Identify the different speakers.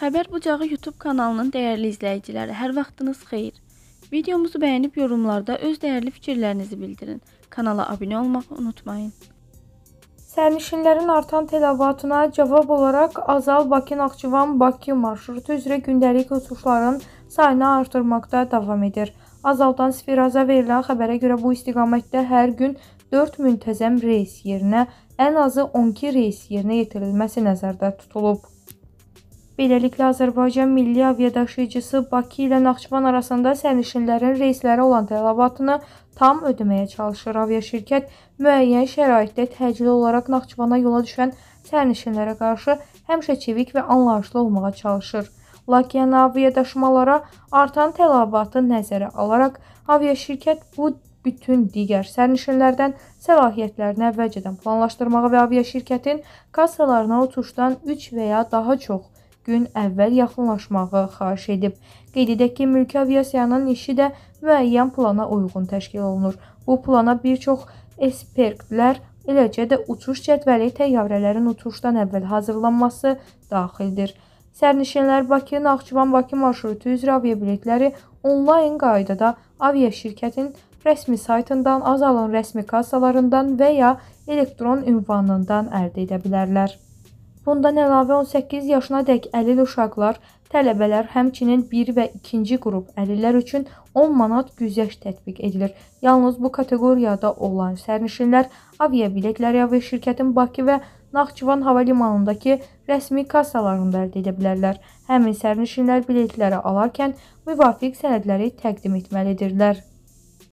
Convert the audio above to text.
Speaker 1: Xəbər bucağı YouTube kanalının dəyərli izləyiciləri, hər vaxtınız xeyir. Videomuzu bəyənib yorumlarda öz dəyərli fikirlərinizi bildirin. Kanala abunə olmağı unutmayın.
Speaker 2: Sərnişinlərin artan tələbatına cavab olaraq Azal Bakı-Naxçıvan-Bakı marşrutu üzrə gündəlik uçuşların sayını artırmaqda davam edir. Azaldan Sfiraza verilən xəbərə görə bu istiqamətdə hər gün 4 müntəzəm reys yerinə ən azı 12 reys yerinə yetirilməsi nəzərdə tutulub. Beləliklə, Azərbaycan milli aviadaşıyıcısı Bakı ilə Naxçıvan arasında sərnişinlərin reysləri olan tələbatını tam ödəməyə çalışır. Aviaşirkət müəyyən şəraitdə təcili olaraq Naxçıvana yola düşən sərnişinlərə qarşı həmişə çevik və anlayışlı olmağa çalışır. Lakin aviadaşımalara artan tələbatı nəzərə alaraq aviaşirkət bu bütün digər sərnişinlərdən səlahiyyətlərini əvvəlcədən planlaşdırmağa və aviaşirkətin kassalarına uçuşdan 3 və ya daha çox gün əvvəl yaxınlaşmağı xahiş edib. Qeyd edək ki, mülki aviasiyanın işi də müəyyən plana uyğun təşkil olunur. Bu plana bir çox ekspertlər, eləcə də uçuş cədvəli təyyarələrin uçuşdan əvvəl hazırlanması daxildir. Sərnişinlər Bakı, Naxçıvan, Bakı marşrutu üzrə aviabiletləri onlayn qaydada aviaşirkətin rəsmi saytından, Azalın rəsmi kassalarından və ya elektron ünvanından əldə edə bilərlər. Bundan əlavə 18 yaşına dək əlil uşaqlar, tələbələr, həmçinin 1 və 2-ci qrup əlillər üçün 10 manat güzəşt tətbiq edilir. Yalnız bu kateqoriyada olan sərnişinlər aviabiletlər ya və şirkətin Bakı və Naxçıvan hava limanındakı rəsmi kassalarında əldə edə bilərlər. Həmin sərnişinlər biletləri alarkən müvafiq sənədləri təqdim etməlidirlər.